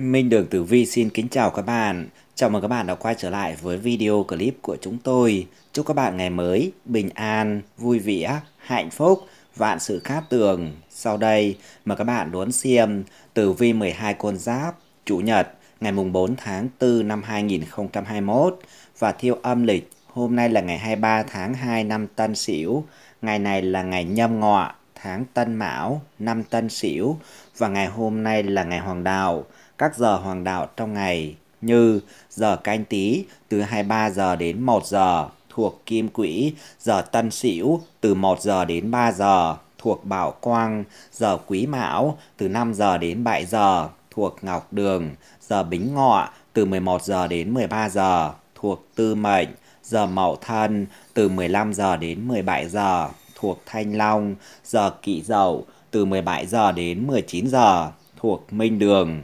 Minh Đường Tử Vi xin kính chào các bạn. Chào mừng các bạn đã quay trở lại với video clip của chúng tôi. Chúc các bạn ngày mới bình an, vui vẻ, hạnh phúc, vạn sự khát tường. Sau đây, mời các bạn đón xem Tử Vi 12 con giáp, Chủ nhật, ngày mùng 4 tháng 4 năm 2021 và theo âm lịch. Hôm nay là ngày 23 tháng 2 năm Tân Sửu, ngày này là ngày nhâm ngọ, tháng Tân Mão, năm Tân Sửu và ngày hôm nay là ngày Hoàng Đạo các giờ hoàng đạo trong ngày như giờ canh tí từ 23 giờ đến 1 giờ thuộc kim quỹ, giờ tân sửu từ 1 giờ đến 3 giờ thuộc bảo quang, giờ quý mão từ 5 giờ đến 7 giờ thuộc ngọc đường, giờ bính ngọ từ 11 giờ đến 13 giờ thuộc tư mệnh, giờ mậu thân từ 15 giờ đến 17 giờ thuộc thanh long, giờ kỷ dậu từ 17 giờ đến 19 giờ thuộc minh đường.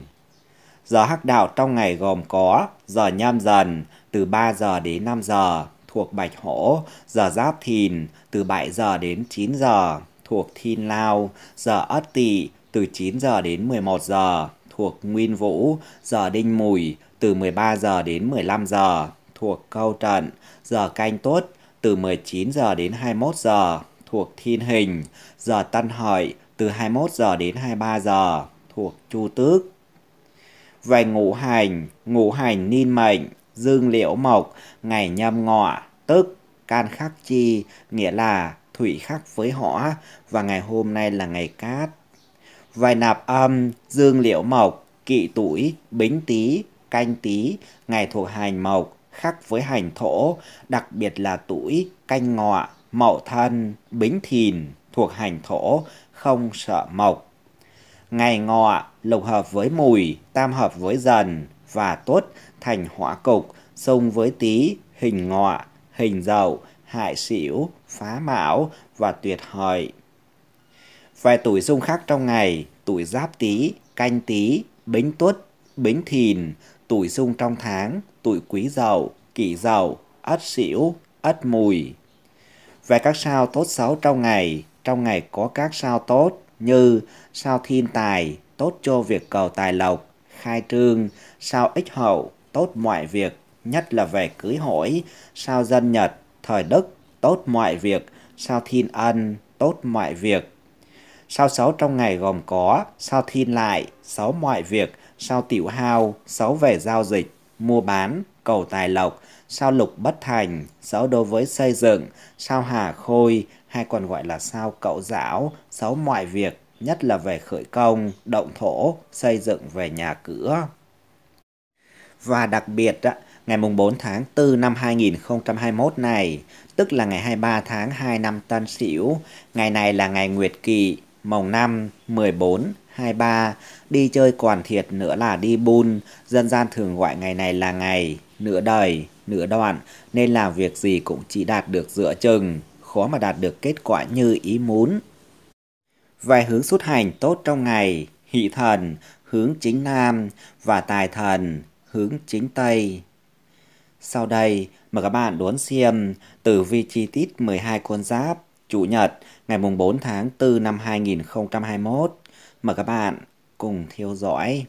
Giờ hắc đạo trong ngày gồm có giờ nhâm dần từ 3 giờ đến 5 giờ thuộc Bạch Hổ, giờ Giáp Thìn từ 7 giờ đến 9 giờ thuộc Thiên Lao, giờ Ất Tỵ từ 9 giờ đến 11 giờ thuộc Nguyên Vũ, giờ Đinh Mùi từ 13 giờ đến 15 giờ thuộc Câu Trận, giờ Canh Tuất từ 19 giờ đến 21 giờ thuộc Thiên Hình, giờ Tân Hợi từ 21 giờ đến 23 giờ thuộc Chu Tước vành ngũ hành, ngũ hành ninh mệnh, dương liễu mộc, ngày nhâm ngọ, tức can khắc chi, nghĩa là thủy khắc với họ và ngày hôm nay là ngày cát. Vài nạp âm, dương liễu mộc, kỵ tuổi, bính tý, canh tý, ngày thuộc hành mộc, khắc với hành thổ, đặc biệt là tuổi, canh ngọ, mậu thân, bính thìn, thuộc hành thổ, không sợ mộc ngày ngọ lục hợp với mùi, tam hợp với dần và tuất thành hỏa cục, xung với tý, hình ngọ, hình dậu, hại sửu, phá mão và tuyệt hợi. Vài tuổi xung khắc trong ngày, tuổi giáp tý, canh tý, bính tuất, bính thìn, tuổi xung trong tháng, tuổi quý dậu, kỷ dậu, ất sửu, ất mùi. Về các sao tốt xấu trong ngày, trong ngày có các sao tốt, như sao thiên tài tốt cho việc cầu tài lộc, khai trương, sao ích hậu tốt mọi việc, nhất là về cưới hỏi, sao dân Nhật, thời Đức tốt mọi việc, sao thiên ân tốt mọi việc. Sao xấu trong ngày gồm có sao thiên lại, xấu mọi việc, sao tiểu hao, xấu về giao dịch, mua bán, cầu tài lộc, sao lục bất thành, xấu đối với xây dựng, sao hà khôi hay còn gọi là sao cậu giảo, xấu mọi việc, nhất là về khởi công, động thổ, xây dựng về nhà cửa. Và đặc biệt, ngày 4 tháng 4 năm 2021 này, tức là ngày 23 tháng 2 năm Tân Sửu, ngày này là ngày Nguyệt Kỵ, mồng năm 14 23 đi chơi còn thiệt nữa là đi bun, dân gian thường gọi ngày này là ngày nửa đời, nửa đoạn, nên làm việc gì cũng chỉ đạt được dựa chừng, khó mà đạt được kết quả như ý muốn. Vài hướng xuất hành tốt trong ngày, hỷ thần, hướng chính nam và tài thần, hướng chính tây. Sau đây, mời các bạn đón xem tử vi chi tiết 12 con giáp, Chủ nhật, ngày 4 tháng 4 năm 2021. Mời các bạn cùng theo dõi.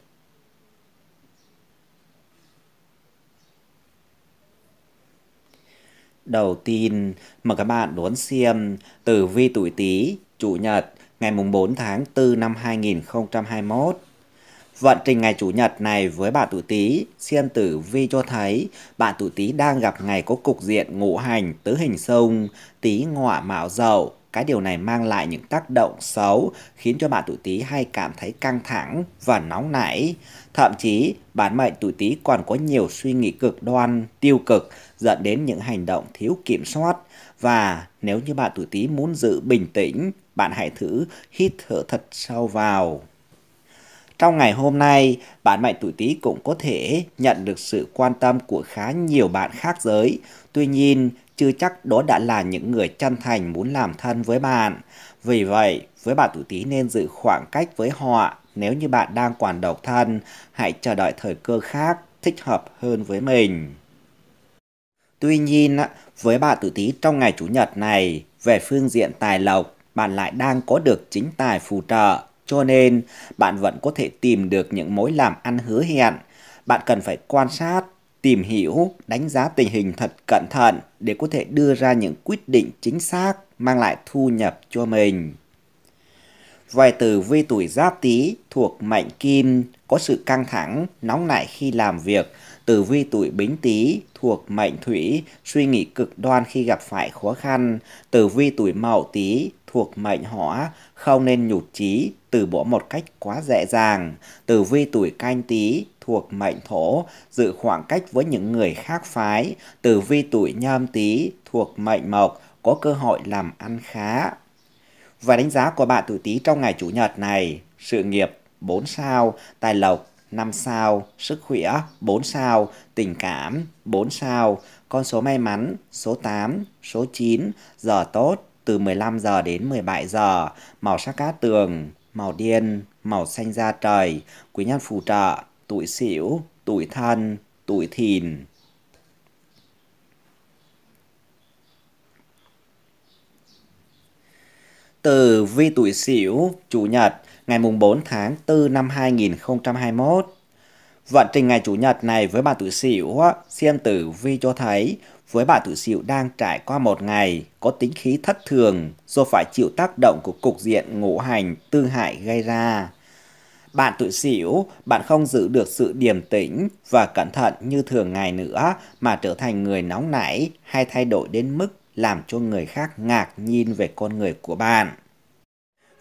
Đầu tiên, mà các bạn đón xem tử vi tuổi Tý, Chủ nhật, ngày mùng 4 tháng 4 năm 2021. Vận trình ngày Chủ nhật này với bạn tuổi Tý, xem tử vi cho thấy bạn tuổi Tý đang gặp ngày có cục diện ngũ hành tứ hình xung, Tý ngọ mạo dậu. Cái điều này mang lại những tác động xấu khiến cho bạn tuổi Tý hay cảm thấy căng thẳng và nóng nảy. Thậm chí, bản mệnh tuổi Tý còn có nhiều suy nghĩ cực đoan, tiêu cực dẫn đến những hành động thiếu kiểm soát. Và nếu như bạn tuổi Tý muốn giữ bình tĩnh, bạn hãy thử hít thở thật sâu vào. Trong ngày hôm nay, bạn mệnh tuổi Tý cũng có thể nhận được sự quan tâm của khá nhiều bạn khác giới. Tuy nhiên, chưa chắc đó đã là những người chân thành muốn làm thân với bạn. Vì vậy, với bạn tuổi Tý nên giữ khoảng cách với họ. Nếu như bạn đang còn độc thân, hãy chờ đợi thời cơ khác thích hợp hơn với mình. Tuy nhiên, với bà tử tí trong ngày Chủ nhật này, về phương diện tài lộc, bạn lại đang có được chính tài phù trợ, cho nên bạn vẫn có thể tìm được những mối làm ăn hứa hẹn. Bạn cần phải quan sát, tìm hiểu, đánh giá tình hình thật cẩn thận để có thể đưa ra những quyết định chính xác mang lại thu nhập cho mình. Vài từ vi tuổi giáp tý thuộc mệnh kim, có sự căng thẳng, nóng nảy khi làm việc, Tử vi tuổi Bính Tý thuộc mệnh Thủy, suy nghĩ cực đoan khi gặp phải khó khăn. Tử vi tuổi Mậu Tý thuộc mệnh Hỏa, không nên nhụt chí, từ bỏ một cách quá dễ dàng. Tử vi tuổi Canh Tý thuộc mệnh Thổ, giữ khoảng cách với những người khác phái. Tử vi tuổi Nhâm Tý thuộc mệnh Mộc, có cơ hội làm ăn khá. Và đánh giá của bạn tuổi Tý trong ngày chủ nhật này, sự nghiệp 4 sao, tài lộc 5 sao, sức khỏe 4 sao, tình cảm 4 sao, con số may mắn số 8, số 9, giờ tốt từ 15 giờ đến 17 giờ, màu sắc cát tường, màu điên, màu xanh da trời, quý nhân phù trợ, tuổi xỉu, tuổi thân, tuổi thìn. Từ vi tuổi xỉu, chủ nhật, ngày 4 tháng 4 năm 2021. Vận trình ngày Chủ nhật này với bạn tuổi sửu xem tử vi cho thấy với bạn tuổi sửu đang trải qua một ngày có tính khí thất thường do phải chịu tác động của cục diện ngũ hành tư hại gây ra. Bạn tuổi sửu bạn không giữ được sự điềm tĩnh và cẩn thận như thường ngày nữa mà trở thành người nóng nảy hay thay đổi đến mức làm cho người khác ngạc nhiên về con người của bạn.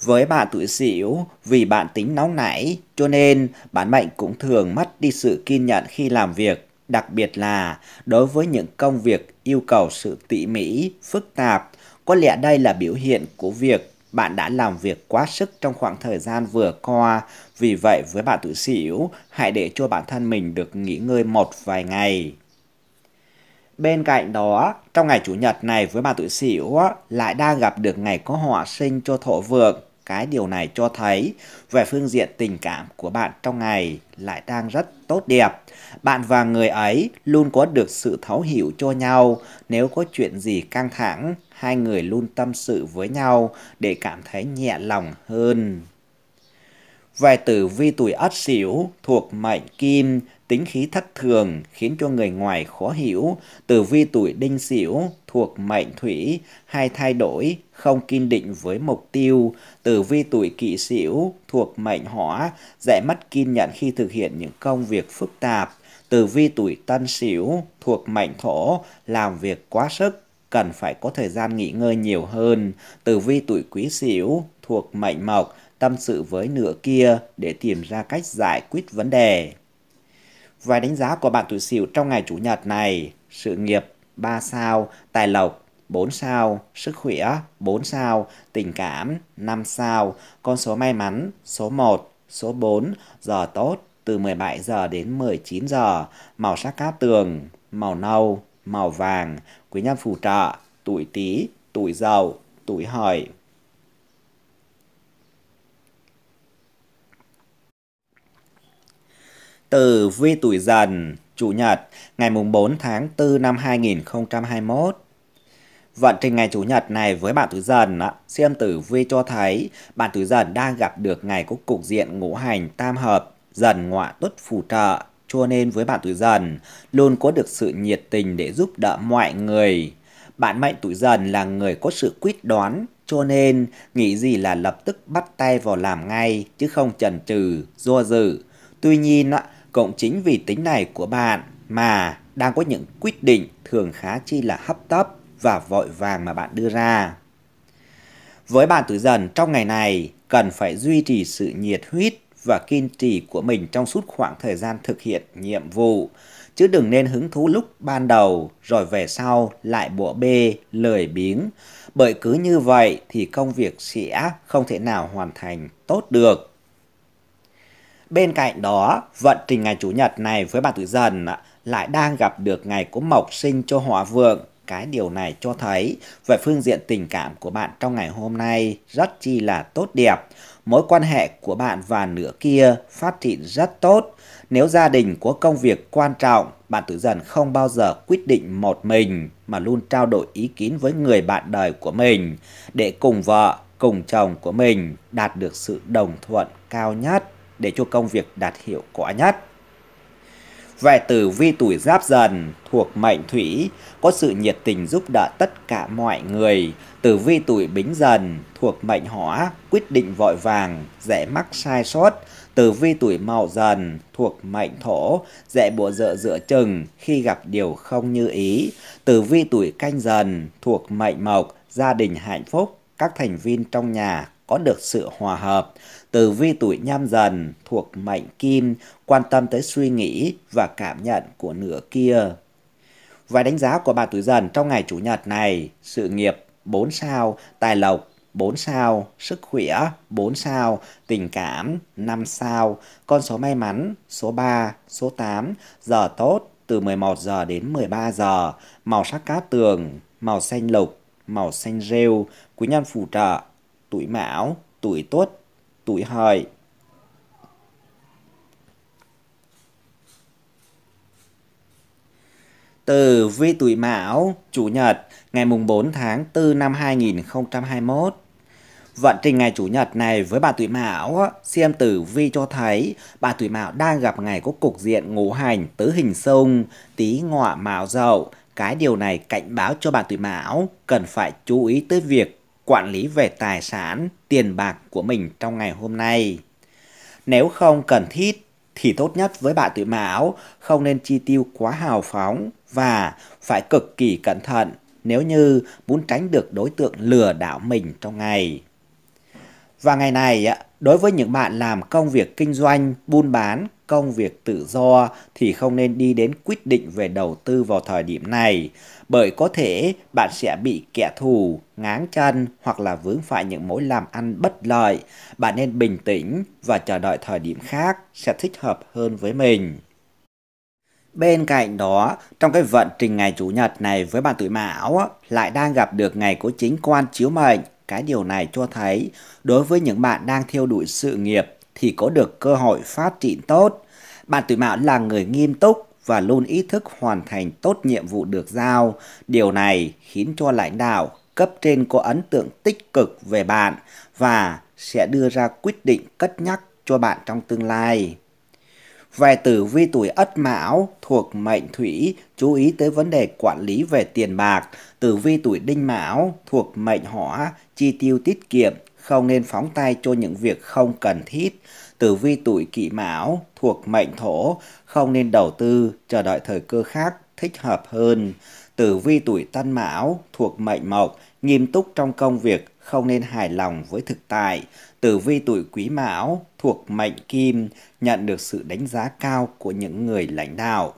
Với bạn tuổi Sửu, vì bạn tính nóng nảy, cho nên bản mệnh cũng thường mất đi sự kiên nhẫn khi làm việc, đặc biệt là đối với những công việc yêu cầu sự tỉ mỉ, phức tạp. Có lẽ đây là biểu hiện của việc bạn đã làm việc quá sức trong khoảng thời gian vừa qua. Vì vậy với bạn tuổi Sửu, hãy để cho bản thân mình được nghỉ ngơi một vài ngày. Bên cạnh đó, trong ngày Chủ nhật này với bà tuổi Sửu lại đang gặp được ngày có hỏa sinh cho thổ vượng cái điều này cho thấy về phương diện tình cảm của bạn trong ngày lại đang rất tốt đẹp. Bạn và người ấy luôn có được sự thấu hiểu cho nhau, nếu có chuyện gì căng thẳng, hai người luôn tâm sự với nhau để cảm thấy nhẹ lòng hơn. Về tử vi tuổi Ất Sửu thuộc mệnh Kim tính khí thất thường khiến cho người ngoài khó hiểu, tử vi tuổi đinh sửu thuộc mệnh thủy hay thay đổi, không kiên định với mục tiêu, tử vi tuổi kỷ sửu thuộc mệnh hỏa, dễ mất kiên nhẫn khi thực hiện những công việc phức tạp, tử vi tuổi tân sửu thuộc mệnh thổ, làm việc quá sức, cần phải có thời gian nghỉ ngơi nhiều hơn, tử vi tuổi quý sửu thuộc mệnh mộc, tâm sự với nửa kia để tìm ra cách giải quyết vấn đề. Vài đánh giá của bạn tuổi sửu trong ngày Chủ nhật này. Sự nghiệp 3 sao, tài lộc 4 sao, sức khỏe 4 sao, tình cảm 5 sao, con số may mắn số 1, số 4, giờ tốt từ 17 giờ đến 19 giờ, màu sắc cát tường, màu nâu, màu vàng, quý nhân phù trợ, tuổi tý tuổi dậu, tuổi hợi từ vi tuổi dần, chủ nhật, ngày mùng 4 tháng 4 năm 2021. Vận trình ngày chủ nhật này với bạn tuổi dần, xem tử vi cho thấy bạn tuổi dần đang gặp được ngày có cục diện ngũ hành tam hợp, dần ngọa tuất phù trợ. Cho nên với bạn tuổi dần, luôn có được sự nhiệt tình để giúp đỡ mọi người. Bạn mệnh tuổi dần là người có sự quyết đoán, cho nên nghĩ gì là lập tức bắt tay vào làm ngay, chứ không chần chừ, do dự. Tuy nhiên, cộng chính vì tính này của bạn mà đang có những quyết định thường khá chi là hấp tấp và vội vàng mà bạn đưa ra. Với bạn tuổi dần trong ngày này, cần phải duy trì sự nhiệt huyết và kiên trì của mình trong suốt khoảng thời gian thực hiện nhiệm vụ, chứ đừng nên hứng thú lúc ban đầu rồi về sau lại bộ bê, lười biếng, bởi cứ như vậy thì công việc sẽ không thể nào hoàn thành tốt được. Bên cạnh đó, vận trình ngày Chủ nhật này với bạn Tử Dần lại đang gặp được ngày của Mộc Sinh cho Hòa Vượng. Cái điều này cho thấy về phương diện tình cảm của bạn trong ngày hôm nay rất chi là tốt đẹp. Mối quan hệ của bạn và nửa kia phát triển rất tốt. Nếu gia đình có công việc quan trọng, bạn tự dần không bao giờ quyết định một mình mà luôn trao đổi ý kiến với người bạn đời của mình để cùng vợ, cùng chồng của mình đạt được sự đồng thuận cao nhất để cho công việc đạt hiệu quả nhất. Về tử vi tuổi giáp dần thuộc mệnh thủy có sự nhiệt tình giúp đỡ tất cả mọi người. Tử vi tuổi bính dần thuộc mệnh hỏa quyết định vội vàng, dễ mắc sai sót. Tử vi tuổi mậu dần thuộc mệnh thổ dễ bộ dợ dựa chừng khi gặp điều không như ý. Tử vi tuổi canh dần thuộc mệnh mộc gia đình hạnh phúc các thành viên trong nhà có được sự hòa hợp từ vi tuổi nhâm dần thuộc mệnh kim, quan tâm tới suy nghĩ và cảm nhận của nửa kia. Vài đánh giá của bà tuổi dần trong ngày Chủ nhật này, sự nghiệp 4 sao, tài lộc 4 sao, sức khỏe 4 sao, tình cảm 5 sao, con số may mắn số 3, số 8, giờ tốt từ 11 giờ đến 13 giờ, màu sắc cá tường, màu xanh lục, màu xanh rêu, quý nhân phù trợ, tuổi mão, tuổi tuất, tuổi hợi Từ vi tuổi Mão, Chủ nhật, ngày mùng 4 tháng 4 năm 2021. Vận trình ngày Chủ nhật này với bà tuổi Mão, xem tử vi cho thấy bà tuổi Mão đang gặp ngày có cục diện ngũ hành tứ hình xung, tí ngọ mão dậu. Cái điều này cảnh báo cho bà tuổi Mão cần phải chú ý tới việc quản lý về tài sản, tiền bạc của mình trong ngày hôm nay. Nếu không cần thiết thì tốt nhất với bạn tuổi Mão không nên chi tiêu quá hào phóng và phải cực kỳ cẩn thận nếu như muốn tránh được đối tượng lừa đảo mình trong ngày. Và ngày này, đối với những bạn làm công việc kinh doanh, buôn bán, công việc tự do thì không nên đi đến quyết định về đầu tư vào thời điểm này, bởi có thể bạn sẽ bị kẻ thù, ngáng chân hoặc là vướng phải những mối làm ăn bất lợi. Bạn nên bình tĩnh và chờ đợi thời điểm khác sẽ thích hợp hơn với mình. Bên cạnh đó, trong cái vận trình ngày Chủ nhật này với bạn tuổi Mão lại đang gặp được ngày của chính quan chiếu mệnh. Cái điều này cho thấy đối với những bạn đang theo đuổi sự nghiệp thì có được cơ hội phát triển tốt. Bạn tuổi mão là người nghiêm túc và luôn ý thức hoàn thành tốt nhiệm vụ được giao. Điều này khiến cho lãnh đạo cấp trên có ấn tượng tích cực về bạn và sẽ đưa ra quyết định cất nhắc cho bạn trong tương lai. Về tử vi tuổi Ất Mão thuộc mệnh Thủy, chú ý tới vấn đề quản lý về tiền bạc. Tử vi tuổi Đinh Mão thuộc mệnh Hỏa, chi tiêu tiết kiệm, không nên phóng tay cho những việc không cần thiết. Tử vi tuổi kỷ mão thuộc mệnh thổ, không nên đầu tư, chờ đợi thời cơ khác thích hợp hơn. Tử vi tuổi tân mão thuộc mệnh mộc, nghiêm túc trong công việc, không nên hài lòng với thực tại. Tử vi tuổi quý mão thuộc mệnh kim, nhận được sự đánh giá cao của những người lãnh đạo.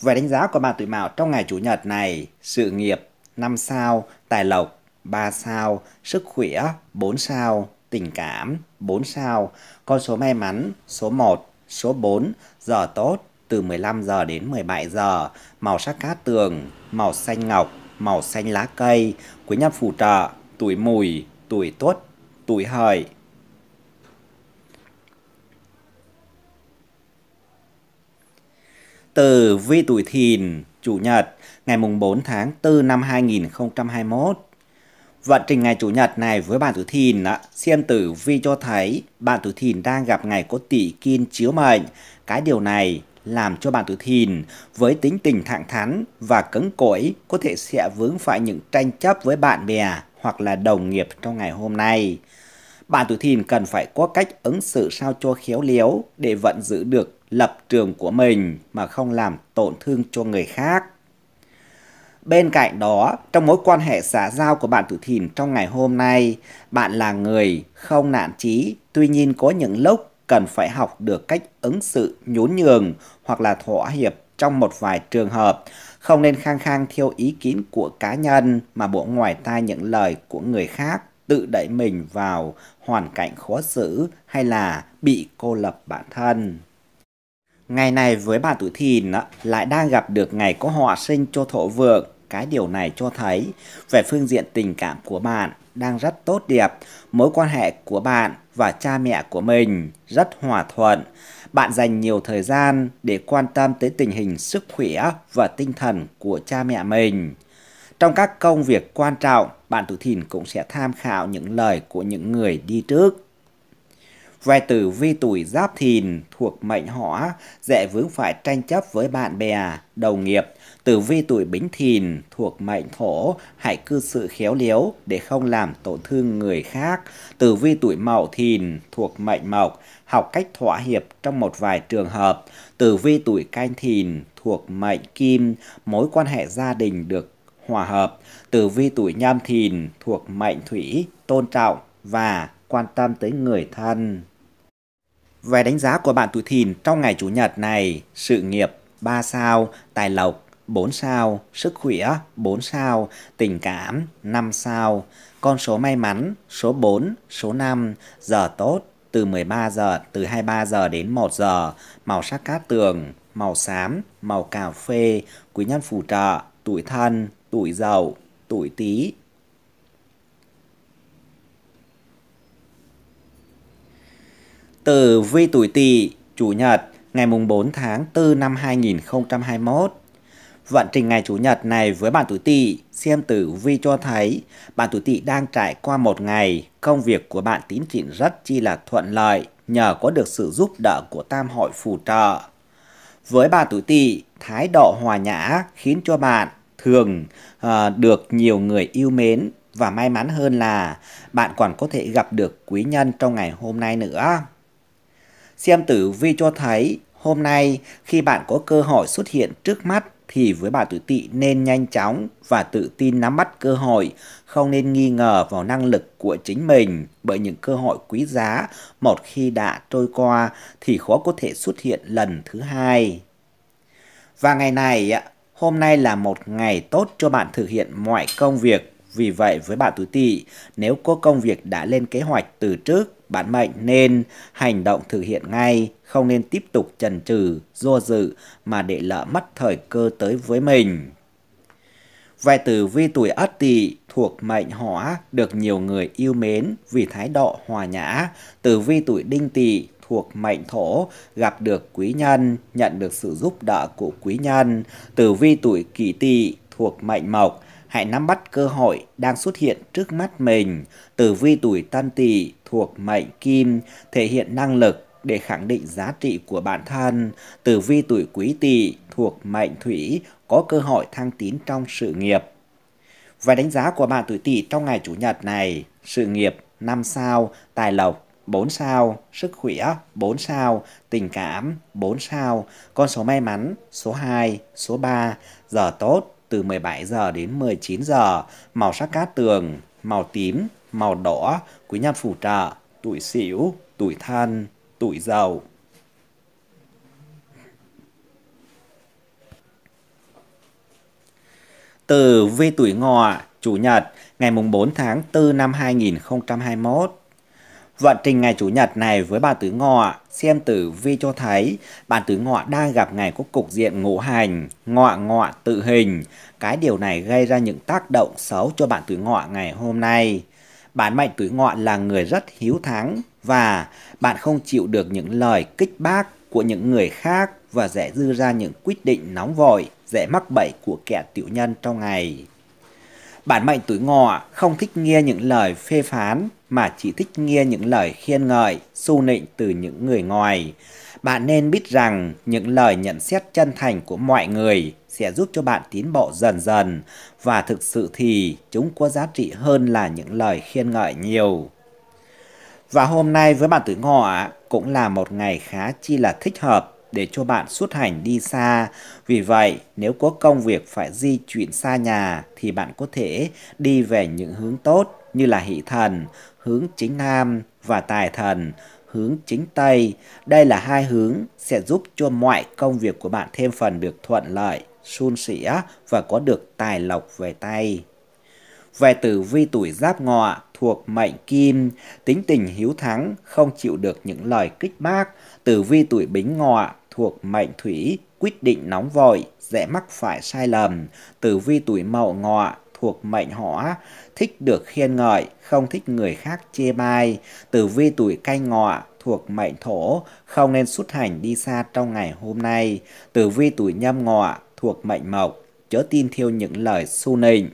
Về đánh giá của bạn tuổi mão trong ngày Chủ nhật này, sự nghiệp năm sao, tài lộc 3 sao, sức khỏe 4 sao, tình cảm 4 sao, con số may mắn số 1, số 4, giờ tốt từ 15 giờ đến 17 giờ, màu sắc cát tường, màu xanh ngọc, màu xanh lá cây, quý nhân phù trợ, tuổi mùi, tuổi tuất, tuổi hợi. Từ vi tuổi thìn, chủ nhật, ngày mùng 4 tháng 4 năm 2021 Vận trình ngày Chủ nhật này với bạn tuổi Thìn, xem tử vi cho thấy bạn tuổi Thìn đang gặp ngày có tỷ kim chiếu mệnh. Cái điều này làm cho bạn tuổi Thìn với tính tình thẳng thắn và cứng cỏi có thể sẽ vướng phải những tranh chấp với bạn bè hoặc là đồng nghiệp trong ngày hôm nay. Bạn tuổi Thìn cần phải có cách ứng xử sao cho khéo léo để vẫn giữ được lập trường của mình mà không làm tổn thương cho người khác. Bên cạnh đó, trong mối quan hệ xã giao của bạn tuổi thìn trong ngày hôm nay, bạn là người không nản chí, tuy nhiên có những lúc cần phải học được cách ứng xử nhún nhường hoặc là thỏa hiệp trong một vài trường hợp, không nên khang khang theo ý kiến của cá nhân mà bộ ngoài tai những lời của người khác tự đẩy mình vào hoàn cảnh khó xử hay là bị cô lập bản thân. Ngày này với bạn tuổi thìn lại đang gặp được ngày có họa sinh cho thổ vượng cái điều này cho thấy về phương diện tình cảm của bạn đang rất tốt đẹp, mối quan hệ của bạn và cha mẹ của mình rất hòa thuận. Bạn dành nhiều thời gian để quan tâm tới tình hình sức khỏe và tinh thần của cha mẹ mình. Trong các công việc quan trọng, bạn tuổi thìn cũng sẽ tham khảo những lời của những người đi trước. Về tử vi tuổi giáp thìn thuộc mệnh hỏa, dễ vướng phải tranh chấp với bạn bè, đồng nghiệp tử vi tuổi bính thìn thuộc mệnh thổ, hãy cư xử khéo léo để không làm tổn thương người khác. Tử vi tuổi mậu thìn thuộc mệnh mộc, học cách thỏa hiệp trong một vài trường hợp. Tử vi tuổi canh thìn thuộc mệnh kim, mối quan hệ gia đình được hòa hợp. Tử vi tuổi nhâm thìn thuộc mệnh thủy, tôn trọng và quan tâm tới người thân. Về đánh giá của bạn tuổi thìn trong ngày Chủ nhật này, sự nghiệp 3 sao, tài lộc 4 sao, sức khỏe 4 sao, tình cảm 5 sao, con số may mắn số 4, số 5, giờ tốt từ 13 giờ, từ 23 giờ đến 1 giờ, màu sắc cát tường, màu xám, màu cà phê, quý nhân phù trợ, tuổi thân, tuổi dậu, tuổi tý. từ vi tuổi tỵ, chủ nhật, ngày mùng 4 tháng 4 năm 2021 Vận trình ngày Chủ nhật này với bạn tuổi Tỵ, xem tử vi cho thấy bạn tuổi Tỵ đang trải qua một ngày, công việc của bạn tiến triển rất chi là thuận lợi nhờ có được sự giúp đỡ của tam hội phù trợ. Với bạn tuổi Tỵ, thái độ hòa nhã khiến cho bạn thường uh, được nhiều người yêu mến và may mắn hơn là bạn còn có thể gặp được quý nhân trong ngày hôm nay nữa. Xem tử vi cho thấy hôm nay khi bạn có cơ hội xuất hiện trước mắt thì với bà tuổi tỵ nên nhanh chóng và tự tin nắm bắt cơ hội, không nên nghi ngờ vào năng lực của chính mình bởi những cơ hội quý giá một khi đã trôi qua thì khó có thể xuất hiện lần thứ hai. Và ngày này, hôm nay là một ngày tốt cho bạn thực hiện mọi công việc vì vậy với bạn tuổi Tỵ, nếu có công việc đã lên kế hoạch từ trước, bạn mệnh nên hành động thực hiện ngay, không nên tiếp tục chần chừ, do dự mà để lỡ mất thời cơ tới với mình. về tử vi tuổi Ất Tỵ thuộc mệnh Hỏa được nhiều người yêu mến vì thái độ hòa nhã. Tử vi tuổi Đinh Tỵ thuộc mệnh Thổ gặp được quý nhân, nhận được sự giúp đỡ của quý nhân. Tử vi tuổi Kỷ Tỵ thuộc mệnh Mộc hãy nắm bắt cơ hội đang xuất hiện trước mắt mình. Tử vi tuổi tân tỵ thuộc mệnh kim, thể hiện năng lực để khẳng định giá trị của bản thân. Tử vi tuổi quý tỵ thuộc mệnh thủy, có cơ hội thăng tiến trong sự nghiệp. Và đánh giá của bạn tuổi tỵ trong ngày Chủ nhật này, sự nghiệp 5 sao, tài lộc 4 sao, sức khỏe 4 sao, tình cảm 4 sao, con số may mắn số 2, số 3, giờ tốt từ 17 giờ đến 19 giờ, màu sắc cát tường, màu tím, màu đỏ, quý nhân phù trợ, tuổi sửu tuổi thân, tuổi dậu. Từ vi tuổi ngọ, Chủ nhật, ngày 4 tháng 4 năm 2021. Vận trình ngày Chủ nhật này với bà Tứ Ngọ, xem tử vi cho thấy bà Tứ Ngọ đang gặp ngày có cục diện ngũ hành, ngọ ngọ tự hình. Cái điều này gây ra những tác động xấu cho bạn Tứ Ngọ ngày hôm nay. Bạn mệnh Tứ Ngọ là người rất hiếu thắng và bạn không chịu được những lời kích bác của những người khác và dễ dư ra những quyết định nóng vội, dễ mắc bẫy của kẻ tiểu nhân trong ngày. Bản mệnh tuổi ngọ không thích nghe những lời phê phán mà chỉ thích nghe những lời khiên ngợi, xu nịnh từ những người ngoài. Bạn nên biết rằng những lời nhận xét chân thành của mọi người sẽ giúp cho bạn tiến bộ dần dần và thực sự thì chúng có giá trị hơn là những lời khiên ngợi nhiều. Và hôm nay với bạn tuổi ngọ cũng là một ngày khá chi là thích hợp để cho bạn xuất hành đi xa. Vì vậy, nếu có công việc phải di chuyển xa nhà thì bạn có thể đi về những hướng tốt như là hỷ thần hướng chính nam và tài thần hướng chính tây. Đây là hai hướng sẽ giúp cho mọi công việc của bạn thêm phần được thuận lợi, suôn sẻ và có được tài lộc về tay. Về tử vi tuổi giáp ngọ thuộc mệnh kim, tính tình hiếu thắng, không chịu được những lời kích bác. Tử vi tuổi bính ngọ thuộc mệnh thủy, quyết định nóng vội, dễ mắc phải sai lầm. Tử vi tuổi mậu ngọ thuộc mệnh hỏa, thích được khen ngợi, không thích người khác chê bai. Tử vi tuổi canh ngọ thuộc mệnh thổ, không nên xuất hành đi xa trong ngày hôm nay. Tử vi tuổi nhâm ngọ thuộc mệnh mộc, chớ tin theo những lời xu nịnh.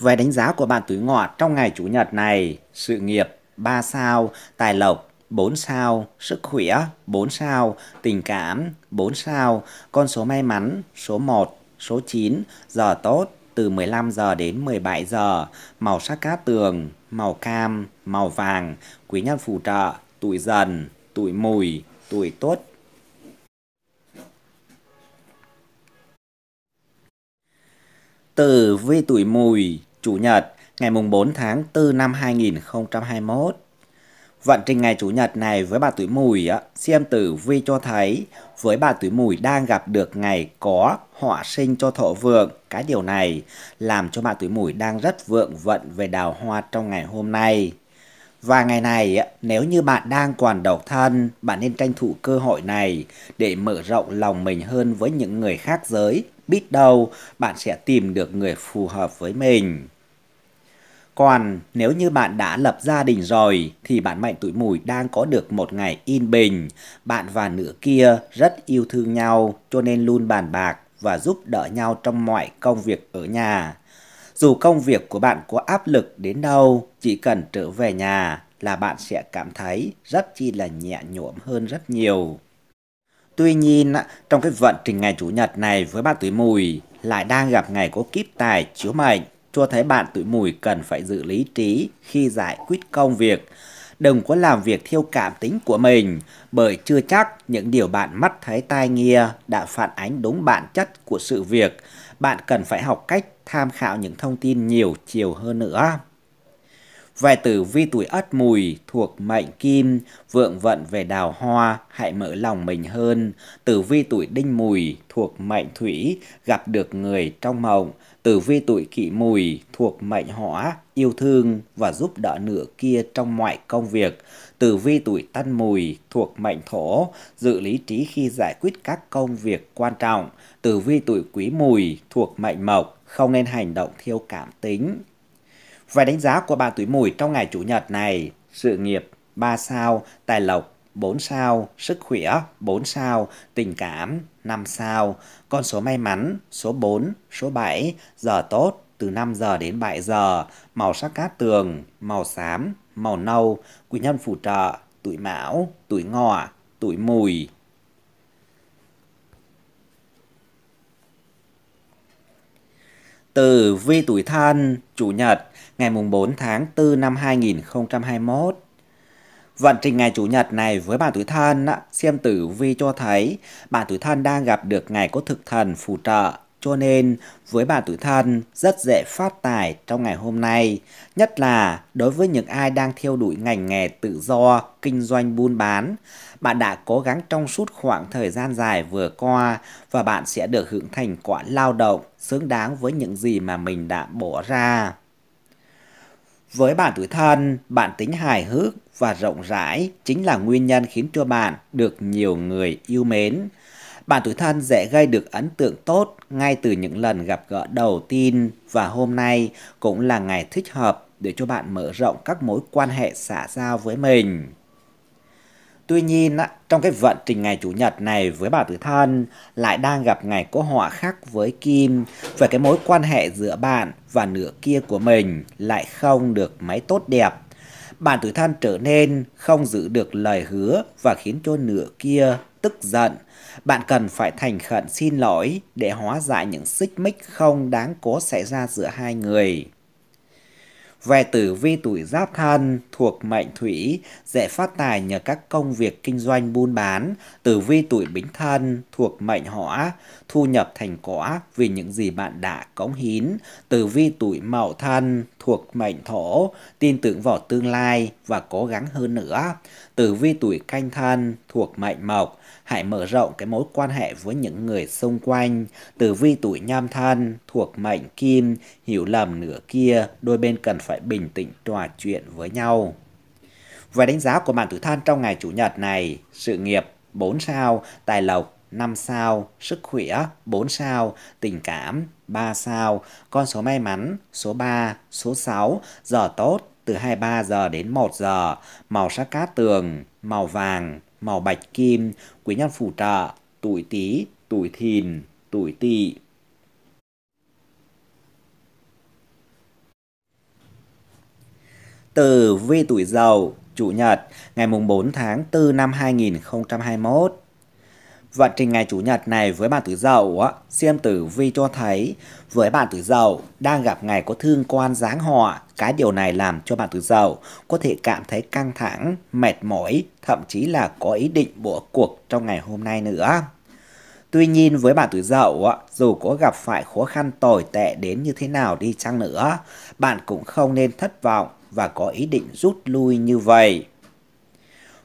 Về đánh giá của bạn tuổi ngọ trong ngày Chủ nhật này, sự nghiệp 3 sao, tài lộc 4 sao, sức khỏe 4 sao, tình cảm 4 sao, con số may mắn số 1, số 9, giờ tốt từ 15 giờ đến 17 giờ, màu sắc cát tường, màu cam, màu vàng, quý nhân phù trợ, tuổi dần, tuổi mùi, tuổi tốt. từ vi tuổi mùi, chủ nhật, ngày mùng 4 tháng 4 năm 2021. Vận trình ngày Chủ nhật này với bà tuổi mùi, xem tử vi cho thấy với bà tuổi mùi đang gặp được ngày có họa sinh cho thọ vượng. Cái điều này làm cho bà tuổi mùi đang rất vượng vận về đào hoa trong ngày hôm nay. Và ngày này, nếu như bạn đang còn độc thân, bạn nên tranh thủ cơ hội này để mở rộng lòng mình hơn với những người khác giới. Biết đâu, bạn sẽ tìm được người phù hợp với mình. Còn nếu như bạn đã lập gia đình rồi thì bạn mệnh tuổi mùi đang có được một ngày yên bình. Bạn và nửa kia rất yêu thương nhau cho nên luôn bàn bạc và giúp đỡ nhau trong mọi công việc ở nhà. Dù công việc của bạn có áp lực đến đâu, chỉ cần trở về nhà là bạn sẽ cảm thấy rất chi là nhẹ nhõm hơn rất nhiều. Tuy nhiên, trong cái vận trình ngày Chủ nhật này với bạn tuổi mùi lại đang gặp ngày có kiếp tài chiếu mệnh cho thấy bạn tuổi mùi cần phải giữ lý trí khi giải quyết công việc. Đừng có làm việc theo cảm tính của mình, bởi chưa chắc những điều bạn mắt thấy tai nghe đã phản ánh đúng bản chất của sự việc. Bạn cần phải học cách tham khảo những thông tin nhiều chiều hơn nữa. Vài tử vi tuổi ất mùi thuộc mệnh kim, vượng vận về đào hoa, hãy mở lòng mình hơn. Tử vi tuổi đinh mùi thuộc mệnh thủy, gặp được người trong mộng. Tử vi tuổi kỷ mùi thuộc mệnh hỏa, yêu thương và giúp đỡ nửa kia trong mọi công việc. Tử vi tuổi tân mùi thuộc mệnh thổ, dự lý trí khi giải quyết các công việc quan trọng. Tử vi tuổi quý mùi thuộc mệnh mộc, không nên hành động thiêu cảm tính. Vài đánh giá của bạn tuổi mùi trong ngày Chủ nhật này, sự nghiệp 3 sao, tài lộc 4 sao, sức khỏe 4 sao, tình cảm 5 sao, con số may mắn số 4, số 7, giờ tốt từ 5 giờ đến 7 giờ, màu sắc cát tường, màu xám, màu nâu, quý nhân phù trợ, tuổi mão, tuổi ngọ, tuổi mùi. Từ vi tuổi thân, chủ nhật, ngày mùng 4 tháng 4 năm 2021. Vận trình ngày Chủ nhật này với bạn tuổi thân, xem tử vi cho thấy bạn tuổi thân đang gặp được ngày có thực thần phù trợ. Cho nên, với bạn tuổi thân, rất dễ phát tài trong ngày hôm nay. Nhất là đối với những ai đang theo đuổi ngành nghề tự do, kinh doanh buôn bán. Bạn đã cố gắng trong suốt khoảng thời gian dài vừa qua và bạn sẽ được hưởng thành quả lao động, xứng đáng với những gì mà mình đã bỏ ra. Với bạn tuổi thân, bạn tính hài hước và rộng rãi chính là nguyên nhân khiến cho bạn được nhiều người yêu mến. Bạn tuổi thân dễ gây được ấn tượng tốt ngay từ những lần gặp gỡ đầu tiên và hôm nay cũng là ngày thích hợp để cho bạn mở rộng các mối quan hệ xã giao với mình. Tuy nhiên, trong cái vận trình ngày Chủ nhật này với bạn tuổi Thân lại đang gặp ngày có họa khác với Kim về cái mối quan hệ giữa bạn và nửa kia của mình lại không được mấy tốt đẹp bạn tuổi than trở nên không giữ được lời hứa và khiến cho nửa kia tức giận. Bạn cần phải thành khẩn xin lỗi để hóa giải những xích mích không đáng có xảy ra giữa hai người. Về tử vi tuổi giáp thân thuộc mệnh thủy, dễ phát tài nhờ các công việc kinh doanh buôn bán. Tử vi tuổi bính thân thuộc mệnh hỏa, thu nhập thành quả vì những gì bạn đã cống hiến. Tử vi tuổi mậu thân thuộc mệnh thổ, tin tưởng vào tương lai và cố gắng hơn nữa. Tử vi tuổi canh thân thuộc mệnh mộc, hãy mở rộng cái mối quan hệ với những người xung quanh. từ vi tuổi nham thân thuộc mệnh kim, hiểu lầm nửa kia, đôi bên cần phải bình tĩnh trò chuyện với nhau. Về đánh giá của bạn tử than trong ngày Chủ nhật này, sự nghiệp 4 sao, tài lộc 5 sao, sức khỏe 4 sao, tình cảm 3 sao, con số may mắn số 3, số 6, giờ tốt từ 23 giờ đến 1 giờ, màu sắc cát tường, màu vàng, màu bạch kim, quý nhân phù trợ, tuổi tý, tuổi thìn, tuổi tỵ. Từ vi tuổi dậu, chủ nhật, ngày mùng 4 tháng 4 năm 2021. Vận trình ngày Chủ nhật này với bạn tử dậu, xem tử vi cho thấy với bạn tử dậu đang gặp ngày có thương quan giáng họa. Cái điều này làm cho bạn tử dậu có thể cảm thấy căng thẳng, mệt mỏi, thậm chí là có ý định bỏ cuộc trong ngày hôm nay nữa. Tuy nhiên với bạn tuổi dậu, dù có gặp phải khó khăn tồi tệ đến như thế nào đi chăng nữa, bạn cũng không nên thất vọng và có ý định rút lui như vậy.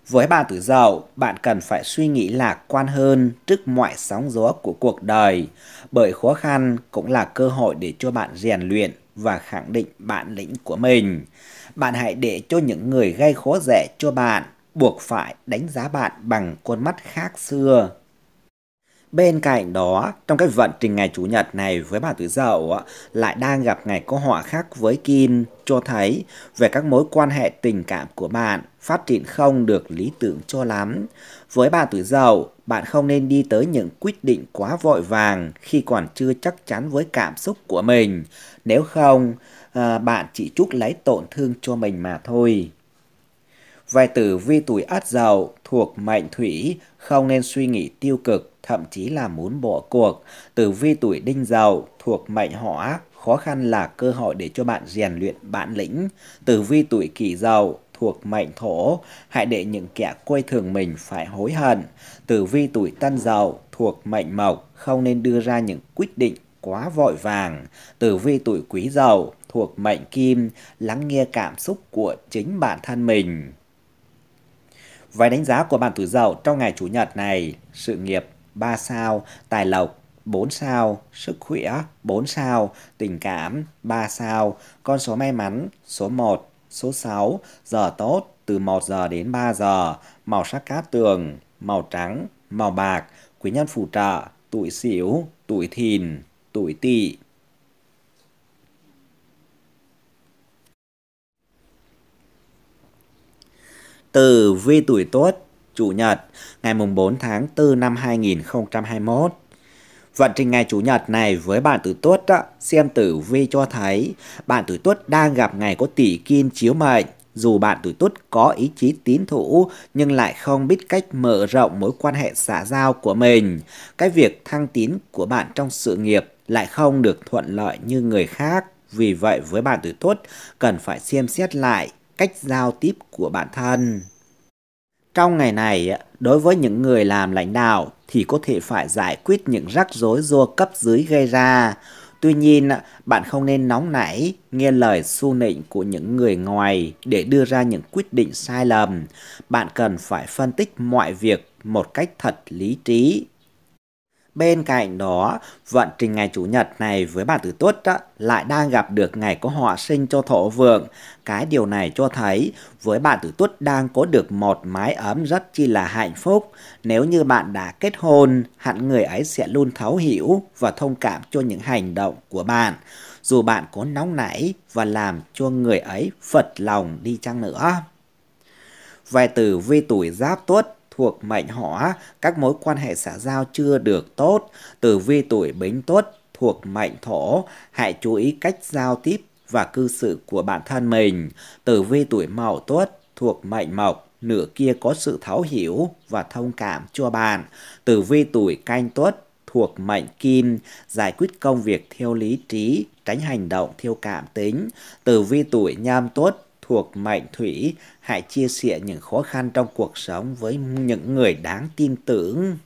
Với bạn Tử Dậu, bạn cần phải suy nghĩ lạc quan hơn trước mọi sóng gió của cuộc đời, bởi khó khăn cũng là cơ hội để cho bạn rèn luyện và khẳng định bản lĩnh của mình. Bạn hãy để cho những người gây khó dễ cho bạn buộc phải đánh giá bạn bằng con mắt khác xưa Bên cạnh đó, trong cái vận trình ngày Chủ nhật này với bà tuổi Dậu lại đang gặp ngày có họa khác với Kim cho thấy về các mối quan hệ tình cảm của bạn phát triển không được lý tưởng cho lắm. Với bà tuổi Dậu, bạn không nên đi tới những quyết định quá vội vàng khi còn chưa chắc chắn với cảm xúc của mình. Nếu không, à, bạn chỉ chút lấy tổn thương cho mình mà thôi. Vài tử vi tuổi át dậu thuộc mệnh thủy, không nên suy nghĩ tiêu cực, thậm chí là muốn bỏ cuộc. Tử vi tuổi đinh dậu thuộc mệnh hỏa, khó khăn là cơ hội để cho bạn rèn luyện bản lĩnh. Tử vi tuổi kỷ dậu thuộc mệnh thổ, hãy để những kẻ coi thường mình phải hối hận. Tử vi tuổi tân dậu thuộc mệnh mộc, không nên đưa ra những quyết định quá vội vàng. Tử vi tuổi quý dậu thuộc mệnh kim, lắng nghe cảm xúc của chính bản thân mình. Với đánh giá của bạn tuổi dậu trong ngày Chủ nhật này, sự nghiệp 3 sao, tài lộc 4 sao, sức khỏe 4 sao, tình cảm 3 sao, con số may mắn số 1, số 6, giờ tốt từ 1 giờ đến 3 giờ, màu sắc cát tường, màu trắng, màu bạc, quý nhân phù trợ, tuổi xỉu, tuổi thìn, tuổi tỵ. tử vi tuổi tuất, Chủ nhật, ngày mùng 4 tháng 4 năm 2021. Vận trình ngày Chủ nhật này với bạn tuổi tuất xem tử vi cho thấy bạn tuổi tuất đang gặp ngày có tỷ kim chiếu mệnh. Dù bạn tuổi tuất có ý chí tín thủ nhưng lại không biết cách mở rộng mối quan hệ xã giao của mình. Cái việc thăng tín của bạn trong sự nghiệp lại không được thuận lợi như người khác. Vì vậy với bạn tuổi tuất cần phải xem xét lại cách giao tiếp của bản thân. Trong ngày này, đối với những người làm lãnh đạo thì có thể phải giải quyết những rắc rối do cấp dưới gây ra. Tuy nhiên, bạn không nên nóng nảy, nghe lời xu nịnh của những người ngoài để đưa ra những quyết định sai lầm. Bạn cần phải phân tích mọi việc một cách thật lý trí Bên cạnh đó, vận trình ngày Chủ nhật này với bà Tử Tuất lại đang gặp được ngày có họa sinh cho thổ vượng. Cái điều này cho thấy với bà Tử Tuất đang có được một mái ấm rất chi là hạnh phúc. Nếu như bạn đã kết hôn, hẳn người ấy sẽ luôn thấu hiểu và thông cảm cho những hành động của bạn. Dù bạn có nóng nảy và làm cho người ấy phật lòng đi chăng nữa. Về từ vi tuổi giáp tuất thuộc mệnh hỏa, các mối quan hệ xã giao chưa được tốt, tử vi tuổi bính tuất thuộc mệnh thổ, hãy chú ý cách giao tiếp và cư xử của bản thân mình. Tử vi tuổi mậu tuất thuộc mệnh mộc, nửa kia có sự thấu hiểu và thông cảm cho bạn. Tử vi tuổi canh tuất thuộc mệnh kim, giải quyết công việc theo lý trí, tránh hành động theo cảm tính. Tử vi tuổi nhâm tuất thuộc mệnh Thủy, hãy chia sẻ những khó khăn trong cuộc sống với những người đáng tin tưởng.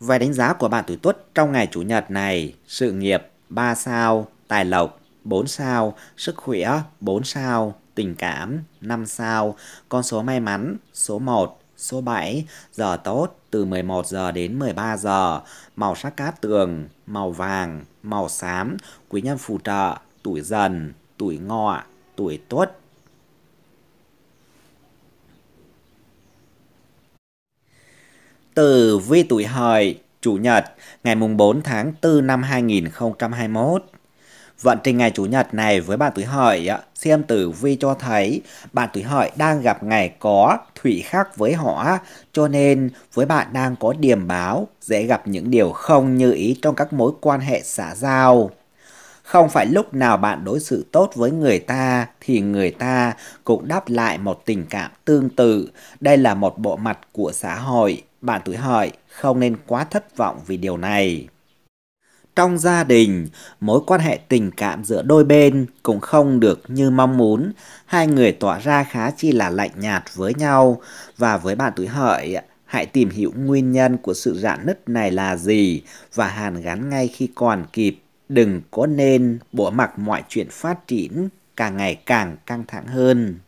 Vài đánh giá của bạn tuổi Tuất trong ngày Chủ nhật này, sự nghiệp 3 sao, tài lộc 4 sao, sức khỏe 4 sao, tình cảm 5 sao, con số may mắn số 1, số 7, giờ tốt từ 11 giờ đến 13 giờ, màu sắc cát tường, màu vàng, màu xám, quý nhân phù trợ, tuổi dần, tuổi ngọ, tuổi tuất từ vi tuổi hợi Chủ nhật ngày mùng 4 tháng 4 năm 2021. Vận trình ngày Chủ nhật này với bạn tuổi hợi xem tử vi cho thấy bạn tuổi hợi đang gặp ngày có thủy khắc với họ cho nên với bạn đang có điểm báo dễ gặp những điều không như ý trong các mối quan hệ xã giao. Không phải lúc nào bạn đối xử tốt với người ta thì người ta cũng đáp lại một tình cảm tương tự. Đây là một bộ mặt của xã hội bạn tuổi hợi không nên quá thất vọng vì điều này. Trong gia đình, mối quan hệ tình cảm giữa đôi bên cũng không được như mong muốn. Hai người tỏ ra khá chi là lạnh nhạt với nhau. Và với bạn tuổi hợi, hãy tìm hiểu nguyên nhân của sự rạn nứt này là gì và hàn gắn ngay khi còn kịp. Đừng có nên bỏ mặc mọi chuyện phát triển càng ngày càng căng thẳng hơn.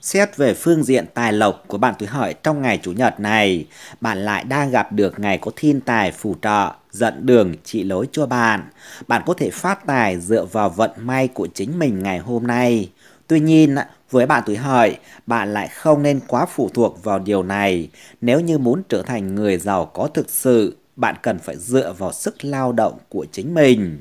Xét về phương diện tài lộc của bạn tuổi hợi trong ngày Chủ nhật này, bạn lại đang gặp được ngày có thiên tài phù trợ, dẫn đường trị lối cho bạn. Bạn có thể phát tài dựa vào vận may của chính mình ngày hôm nay. Tuy nhiên, với bạn tuổi hợi, bạn lại không nên quá phụ thuộc vào điều này. Nếu như muốn trở thành người giàu có thực sự, bạn cần phải dựa vào sức lao động của chính mình.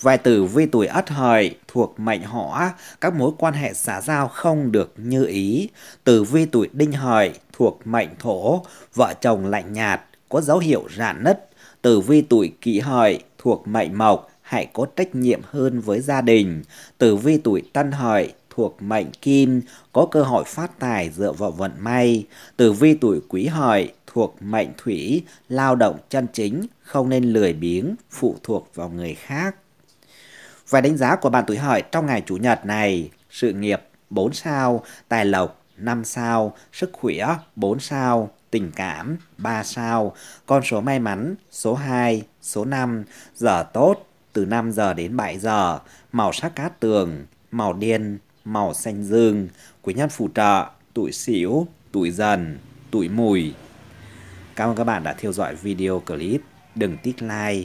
Vài tử vi tuổi ất hợi thuộc mệnh hỏa, các mối quan hệ xã giao không được như ý. Tử vi tuổi đinh hợi thuộc mệnh thổ, vợ chồng lạnh nhạt, có dấu hiệu rạn nứt. Tử vi tuổi kỷ hợi thuộc mệnh mộc, hãy có trách nhiệm hơn với gia đình. Tử vi tuổi tân hợi thuộc mệnh kim, có cơ hội phát tài dựa vào vận may. Tử vi tuổi quý hợi thuộc mệnh thủy, lao động chân chính, không nên lười biếng, phụ thuộc vào người khác. Và đánh giá của bạn tuổi hợi trong ngày Chủ nhật này, sự nghiệp 4 sao, tài lộc 5 sao, sức khỏe 4 sao, tình cảm 3 sao, con số may mắn số 2, số 5, giờ tốt từ 5 giờ đến 7 giờ, màu sắc cát tường, màu đen, màu xanh dương, quý nhân phù trợ, tuổi xỉu, tuổi dần, tuổi mùi. Cảm ơn các bạn đã theo dõi video clip. Đừng tích like